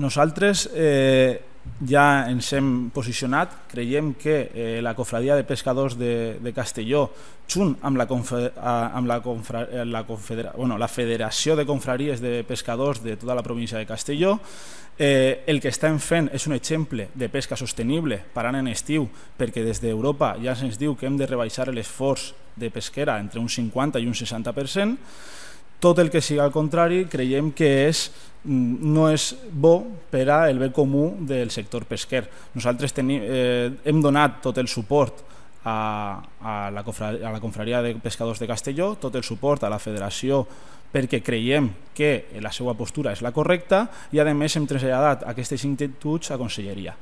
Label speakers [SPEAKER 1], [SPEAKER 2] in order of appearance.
[SPEAKER 1] Nosaltres eh, ja ens hem posicionat, creiem que eh, la Cofradia de Pescadors de, de Castelló, junt amb, la, amb la, confra, eh, la, confedera, bueno, la Federació de Confraries de Pescadors de tota la província de Castelló, eh, el que estem fent és un exemple de pesca sostenible parant en estiu, perquè des d'Europa ja se'ns diu que hem de rebaixar l'esforç de pesquera entre un 50 i un 60%, tot el que siga al contrari creiem que és Mm, no és bo per a el bé comú del sector pesquer. Nosaltres tenim, eh, hem donat tot el suport a, a, la confraria, a la confraria de pescadors de Castelló, tot el suport a la federació perquè creiem que la seva postura és la correcta i a més hem traslladat aquestes inquietuds a conselleria.